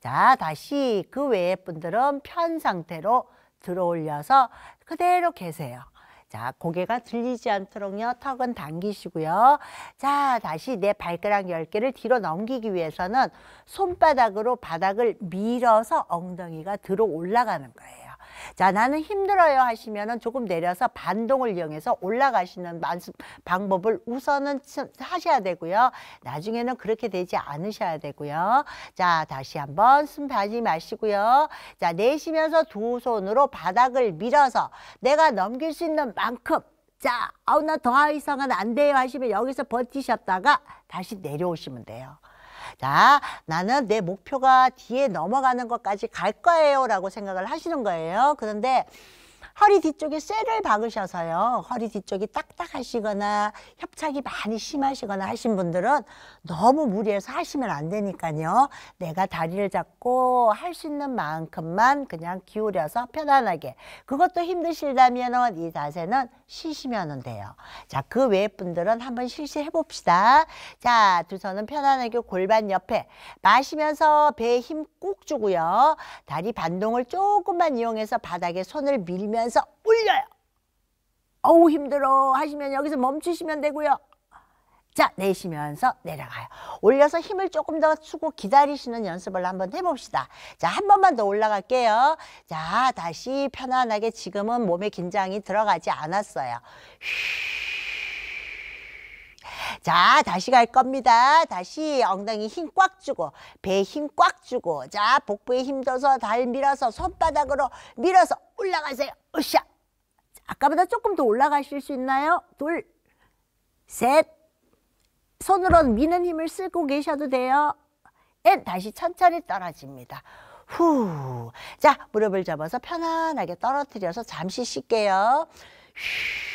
S1: 자, 다시 그 외의 분들은 편 상태로 들어 올려서 그대로 계세요. 자, 고개가 들리지 않도록요. 턱은 당기시고요. 자, 다시 내 발가락 열개를 뒤로 넘기기 위해서는 손바닥으로 바닥을 밀어서 엉덩이가 들어 올라가는 거예요. 자 나는 힘들어요 하시면은 조금 내려서 반동을 이용해서 올라가시는 방법을 우선은 하셔야 되고요. 나중에는 그렇게 되지 않으셔야 되고요. 자 다시 한번 숨많지 마시고요. 자 내쉬면서 두 손으로 바닥을 밀어서 내가 넘길 수 있는 만큼 자, 아우 어, 나더 이상은 안 돼요 하시면 여기서 버티셨다가 다시 내려오시면 돼요. 자, 나는 내 목표가 뒤에 넘어가는 것까지 갈 거예요 라고 생각을 하시는 거예요. 그런데 허리 뒤쪽에 쇠를 박으셔서요. 허리 뒤쪽이 딱딱하시거나 협착이 많이 심하시거나 하신 분들은 너무 무리해서 하시면 안 되니까요. 내가 다리를 잡고 할 수 있는 만큼만 그냥 기울여서 편안하게 그것도 힘드시다면 이 자세는 쉬시면 돼요. 자, 그 외의 분들은 한번 실시해 봅시다. 자, 두 손은 편안하게 골반 옆에 마시면서 배에 힘꼭 주고요. 다리 반동을 조금만 이용해서 바닥에 손을 밀면서 올려요. 어우 힘들어 하시면 여기서 멈추시면 되고요. 자 내쉬면서 내려가요. 올려서 힘을 조금 더쓰고 기다리시는 연습을 한번 해봅시다. 자 한 번만 더 올라갈게요. 자 다시 편안하게 지금은 몸에 긴장이 들어가지 않았어요. 휘. 자, 다시 갈 겁니다. 다시 엉덩이 힘 꽉 주고, 배 힘 꽉 주고, 자, 복부에 힘줘서 달 밀어서 손바닥으로 밀어서 올라가세요. 으쌰. 아까보다 조금 더 올라가실 수 있나요? 둘, 셋. 손으로 미는 힘을 쓰고 계셔도 돼요. 앤 다시 천천히 떨어집니다. 후. 자, 무릎을 접어서 편안하게 떨어뜨려서 잠시 쉴게요. 휴.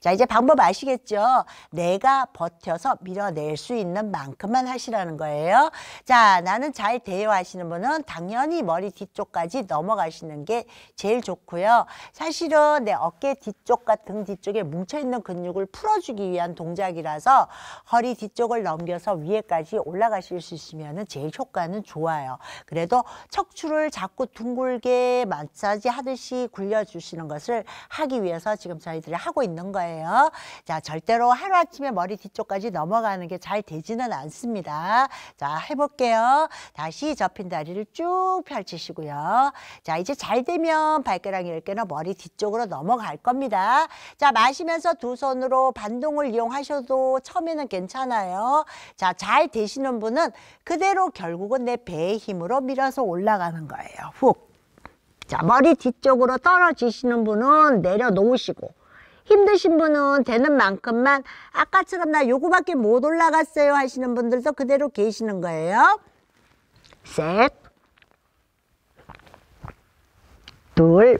S1: 자, 이제 방법 아시겠죠? 내가 버텨서 밀어낼 수 있는 만큼만 하시라는 거예요. 자, 나는 잘 대여하시는 분은 당연히 머리 뒤쪽까지 넘어가시는 게 제일 좋고요. 사실은 내 어깨 뒤쪽과 등 뒤쪽에 뭉쳐있는 근육을 풀어주기 위한 동작이라서 허리 뒤쪽을 넘겨서 위에까지 올라가실 수 있으면 제일 효과는 좋아요. 그래도 척추를 자꾸 둥글게 마사지 하듯이 굴려주시는 것을 하기 위해서 지금 저희들이 하고 있는 거예요. 자, 절대로 하루아침에 머리 뒤쪽까지 넘어가는 게 잘 되지는 않습니다. 자, 해볼게요. 다시 접힌 다리를 쭉 펼치시고요. 자, 이제 잘 되면 발가락 이렇게나 머리 뒤쪽으로 넘어갈 겁니다. 자, 마시면서 두 손으로 반동을 이용하셔도 처음에는 괜찮아요. 자, 잘 되시는 분은 그대로 결국은 내 배의 힘으로 밀어서 올라가는 거예요. 훅. 자, 머리 뒤쪽으로 떨어지시는 분은 내려놓으시고 힘드신 분은 되는 만큼만 아까처럼 나 요거밖에 못 올라갔어요 하시는 분들도 그대로 계시는 거예요. 셋, 둘,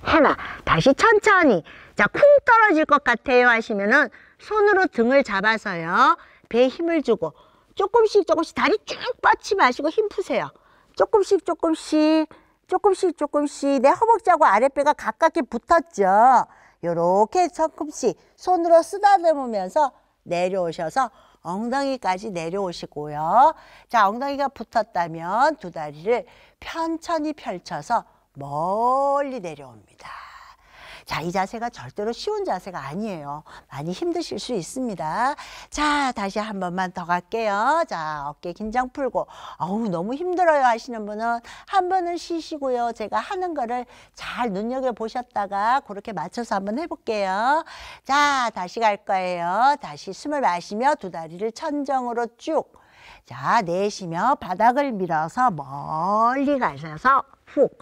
S1: 하나. 다시 천천히. 자, 쿵 떨어질 것 같아요 하시면은 손으로 등을 잡아서요. 배에 힘을 주고 조금씩 조금씩 다리 쭉 뻗지 마시고 힘 푸세요. 조금씩 조금씩 조금씩 조금씩 내 허벅지하고 아랫배가 가깝게 붙었죠. 요렇게 조금씩 손으로 쓰다듬으면서 내려오셔서 엉덩이까지 내려오시고요. 자, 엉덩이가 붙었다면 두 다리를 편천히 펼쳐서 멀리 내려옵니다. 자, 이 자세가 절대로 쉬운 자세가 아니에요. 많이 힘드실 수 있습니다. 자, 다시 한 번만 더 갈게요. 자, 어깨 긴장 풀고, 어우, 너무 힘들어요 하시는 분은 한 번은 쉬시고요. 제가 하는 거를 잘 눈여겨보셨다가 그렇게 맞춰서 한번 해볼게요. 자, 다시 갈 거예요. 다시 숨을 마시며 두 다리를 천정으로 쭉. 자, 내쉬며 바닥을 밀어서 멀리 가셔서 훅.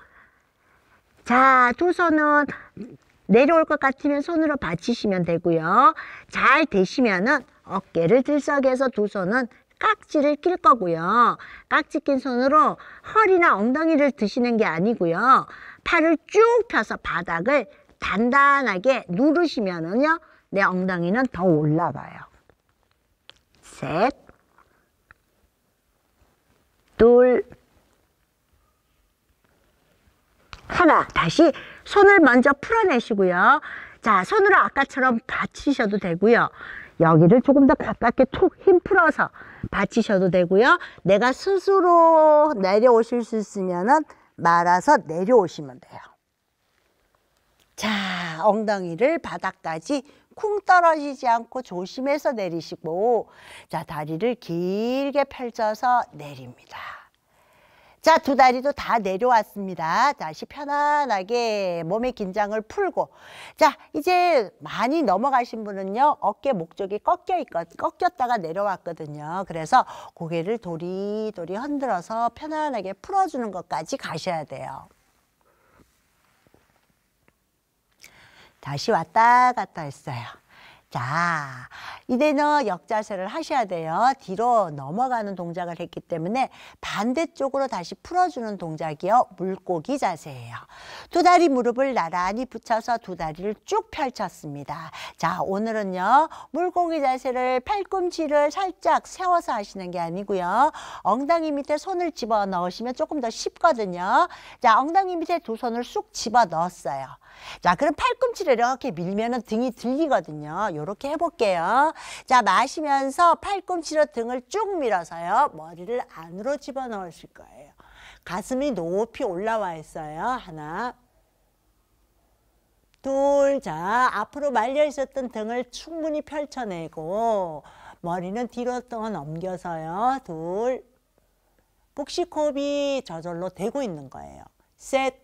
S1: 자, 두 손은 내려올 것 같으면 손으로 받치시면 되고요. 잘 되시면은 어깨를 들썩여서 두 손은 깍지를 낄 거고요. 깍지 낀 손으로 허리나 엉덩이를 드시는 게 아니고요. 팔을 쭉 펴서 바닥을 단단하게 누르시면은요. 내 엉덩이는 더 올라가요. 셋, 둘, 하나. 다시 손을 먼저 풀어내시고요. 자, 손으로 아까처럼 받치셔도 되고요. 여기를 조금 더 가깝게 툭힘 풀어서 받치셔도 되고요. 내가 스스로 내려오실 수 있으면 말아서 내려오시면 돼요. 자, 엉덩이를 바닥까지 쿵 떨어지지 않고 조심해서 내리시고 자 다리를 길게 펼쳐서 내립니다. 자, 두 다리도 다 내려왔습니다. 다시 편안하게 몸의 긴장을 풀고. 자, 이제 많이 넘어가신 분은요, 어깨 목적이 꺾여 있거, 꺾였다가 내려왔거든요. 그래서 고개를 도리도리 흔들어서 편안하게 풀어주는 것까지 가셔야 돼요. 다시 왔다 갔다 했어요. 자, 이제는 역자세를 하셔야 돼요. 뒤로 넘어가는 동작을 했기 때문에 반대쪽으로 다시 풀어주는 동작이요. 물고기 자세예요. 두 다리 무릎을 나란히 붙여서 두 다리를 쭉 펼쳤습니다. 자, 오늘은요. 물고기 자세를 팔꿈치를 살짝 세워서 하시는 게 아니고요. 엉덩이 밑에 손을 집어 넣으시면 조금 더 쉽거든요. 자, 엉덩이 밑에 두 손을 쑥 집어 넣었어요. 자, 그럼 팔꿈치를 이렇게 밀면 은 등이 들리거든요. 요렇게 해볼게요. 자, 마시면서 팔꿈치로 등을 쭉 밀어서요. 머리를 안으로 집어넣으실 거예요. 가슴이 높이 올라와 있어요. 하나, 둘, 자, 앞으로 말려 있었던 등을 충분히 펼쳐내고 머리는 뒤로 떠 넘겨서요. 둘, 복식호흡이 저절로 되고 있는 거예요. 셋,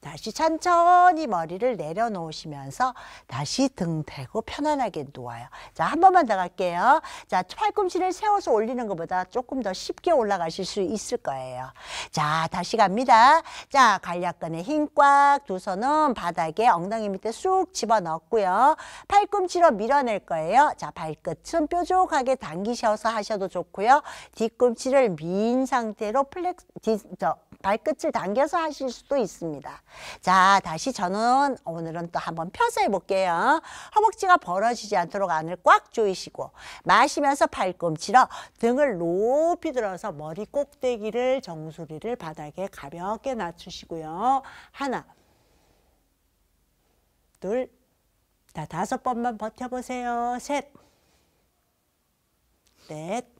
S1: 다시 천천히 머리를 내려놓으시면서 다시 등 대고 편안하게 누워요. 자, 한 번만 더 갈게요. 자, 팔꿈치를 세워서 올리는 것보다 조금 더 쉽게 올라가실 수 있을 거예요. 자, 다시 갑니다. 자, 관략근에 힘 꽉 두 손은 바닥에 엉덩이 밑에 쑥 집어넣고요. 팔꿈치로 밀어낼 거예요. 자, 발끝은 뾰족하게 당기셔서 하셔도 좋고요. 뒤꿈치를 민 상태로 플렉스, 디, 저, 발끝을 당겨서 하실 수도 있습니다. 자 다시 저는 오늘은 또 한번 펴서 해볼게요 허벅지가 벌어지지 않도록 안을 꽉 조이시고 마시면서 팔꿈치로 등을 높이 들어서 머리 꼭대기를 정수리를 바닥에 가볍게 낮추시고요 하나 둘 다섯 번만 버텨보세요 셋넷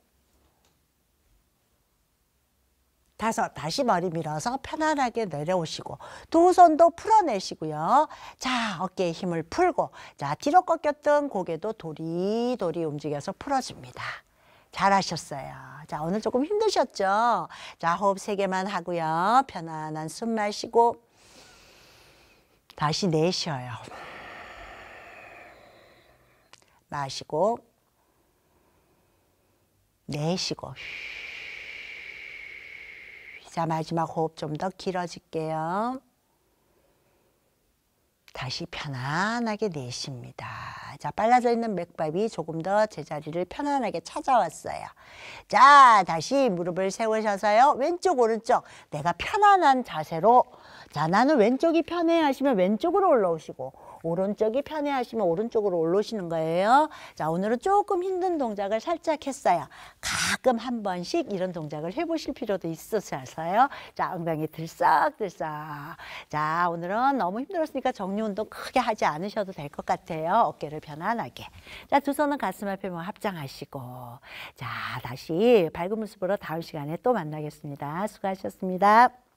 S1: 다섯 다시 머리 밀어서 편안하게 내려오시고 두 손도 풀어내시고요. 자 어깨에 힘을 풀고 자 뒤로 꺾였던 고개도 도리도리 움직여서 풀어줍니다. 잘하셨어요. 자 오늘 조금 힘드셨죠? 자 호흡 세 개만 하고요. 편안한 숨 마시고 다시 내쉬어요. 마시고 내쉬고 자, 마지막 호흡 좀 더 길어질게요. 다시 편안하게 내쉽니다. 자, 빨라져 있는 맥밥이 조금 더 제자리를 편안하게 찾아왔어요. 자, 다시 무릎을 세우셔서요. 왼쪽, 오른쪽. 내가 편안한 자세로. 자, 나는 왼쪽이 편해 하시면 왼쪽으로 올라오시고. 오른쪽이 편해하시면 오른쪽으로 올라오시는 거예요. 자, 오늘은 조금 힘든 동작을 살짝 했어요. 가끔 한 번씩 이런 동작을 해보실 필요도 있어서요 자, 엉덩이 들썩들썩. 자, 오늘은 너무 힘들었으니까 정리 운동 크게 하지 않으셔도 될 것 같아요. 어깨를 편안하게. 자, 두 손은 가슴 앞에 뭐 합장하시고. 자, 다시 밝은 모습으로 다음 시간에 또 만나겠습니다. 수고하셨습니다.